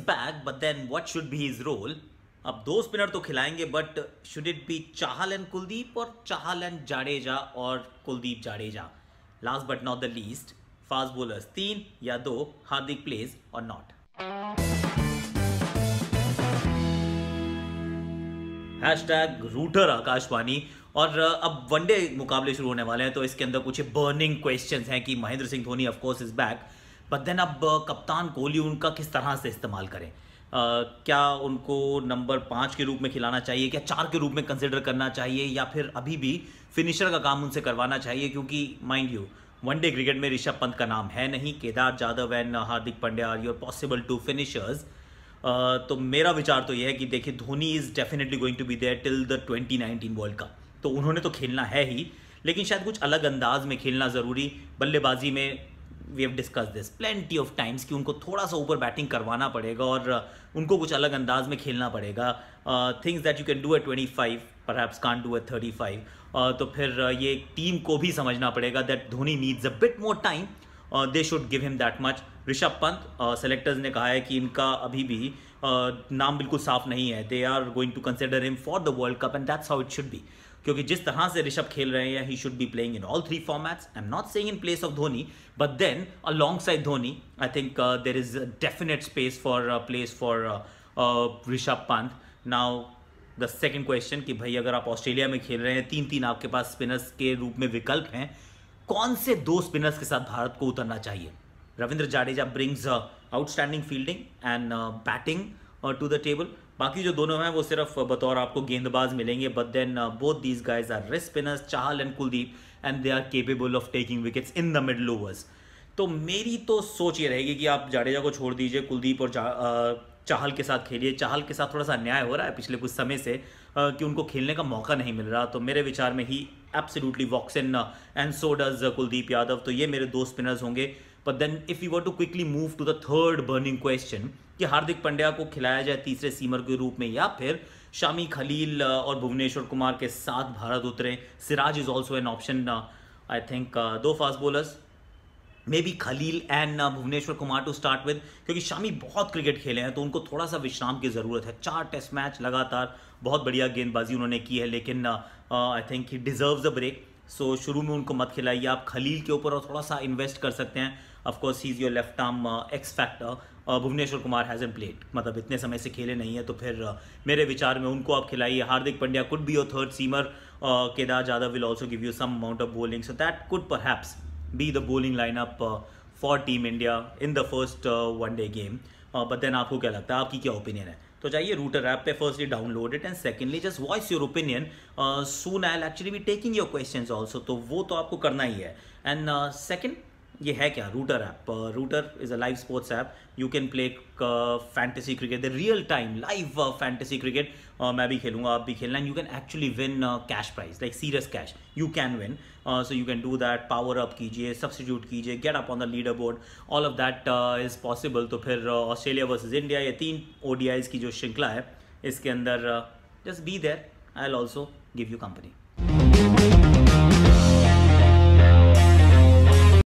is back but then what should be his role अब दो spinner तो खिलाएंगे but should it be Chahal and Kuldeep और चाहल एंड जाडेजा और Kuldeep Jadeja last but not the least fast bowlers तीन या दो हार्दिक प्लेज और not hashtag Rooter Akashvani और uh, अब वनडे मुकाबले शुरू होने वाले हैं तो इसके अंदर कुछ बर्निंग क्वेश्चंस हैं कि Mahendra Singh Dhoni of course is back but then अब uh, कप्तान कोहली उनका किस तरह से इस्तेमाल करें Uh, क्या उनको नंबर पाँच के रूप में खिलाना चाहिए क्या चार के रूप में कंसिडर करना चाहिए या फिर अभी भी फिनिशर का काम उनसे करवाना चाहिए क्योंकि माइंड यू वनडे क्रिकेट में ऋषभ पंत का नाम है नहीं Kedar Jadhav and uh, Hardik Pandya are your possible two finishers तो मेरा विचार तो यह है कि देखिए Dhoni is definitely going to be there till the twenty nineteen world cup तो उन्होंने तो खेलना है ही लेकिन शायद कुछ अलग अंदाज में खेलना ज़रूरी बल्लेबाजी में we have discuss this plenty of times कि उनको थोड़ा सा ऊपर बैटिंग करवाना पड़ेगा और uh, उनको कुछ अलग अंदाज में खेलना पड़ेगा things that you can do a twenty five perhaps can do a thirty five तो फिर uh, ये टीम को भी समझना पड़ेगा that Dhoni needs a bit more time they should give him that much Rishabh Pant selectors ने कहा है कि इनका अभी भी uh, नाम बिल्कुल साफ नहीं है they are going to consider him for the world cup and that's how it should be क्योंकि जिस तरह से ऋषभ खेल रहे हैं he should be playing in all three formats I am not saying in place of Dhoni but then alongside Dhoni I think there is definite space for place for Rishabh Pant now the second question कि भाई अगर आप Australia में खेल रहे हैं तीन तीन आपके पास स्पिनर्स के रूप में विकल्प हैं कौन से दो स्पिनर्स के साथ भारत को उतरना चाहिए Ravindra Jadeja brings outstanding fielding and batting to the table बाकी जो दोनों हैं वो सिर्फ बतौर आपको गेंदबाज मिलेंगे but then both these guys are wrist spinners Chahal and Kuldeep and they are capable of taking wickets in the middle overs तो मेरी तो सोच ये रहेगी कि आप जाडेजा को छोड़ दीजिए कुलदीप और uh, चाहल के साथ खेलिए चाहल के साथ थोड़ा सा न्याय हो रहा है पिछले कुछ समय से uh, कि उनको खेलने का मौका नहीं मिल रहा तो मेरे विचार में he absolutely walks in and so does Kuldeep Yadav तो ये मेरे दो स्पिनर्स होंगे but then if you were to quickly move to the third burning question कि हार्दिक पंड्या को खिलाया जाए तीसरे सीमर के रूप में या फिर शामी खलील और भुवनेश्वर कुमार के साथ भारत उतरे Siraj is also an option I think दो fast bowlers may be Khaleel and Bhuvneshwar Kumar to start with क्योंकि शामी बहुत क्रिकेट खेले हैं तो उनको थोड़ा सा विश्राम की ज़रूरत है चार टेस्ट मैच लगातार बहुत बढ़िया गेंदबाजी उन्होंने की है लेकिन I think he deserves a break so शुरू में उनको मत खिलाइए आप खलील के ऊपर और थोड़ा सा इन्वेस्ट कर सकते हैं of he is your left arm uh, X factor Bhuvneshwar Kumar has an plate मतलब इतने समय से खेले नहीं है तो फिर uh, मेरे विचार में उनको आप खिलाइए Hardik Pandya could be your third seamer Kedar Yadav will also give you some amount of bowling so that could perhaps be the bowling line up for team India in the first one day game but then आपको क्या लगता है आपकी क्या opinion है तो जाइए Rooter app पे firstly download it and secondly just voice your opinion soon I actually be taking your question also तो वो तो आपको करना ही है एंड सेकेंड uh, ये है क्या Rooter app Rooter is a live sports app you can play fantasy cricket the real time live fantasy cricket मैं भी खेलूंगा आप भी खेलना and you can actually win cash prize like serious cash you can win so you can do that power up कीजिए substitute कीजिए get up on the leaderboard all of that is possible तो फिर Australia versus India ये तीन ओ की जो श्रृंखला है इसके अंदर just be there I'll also give you company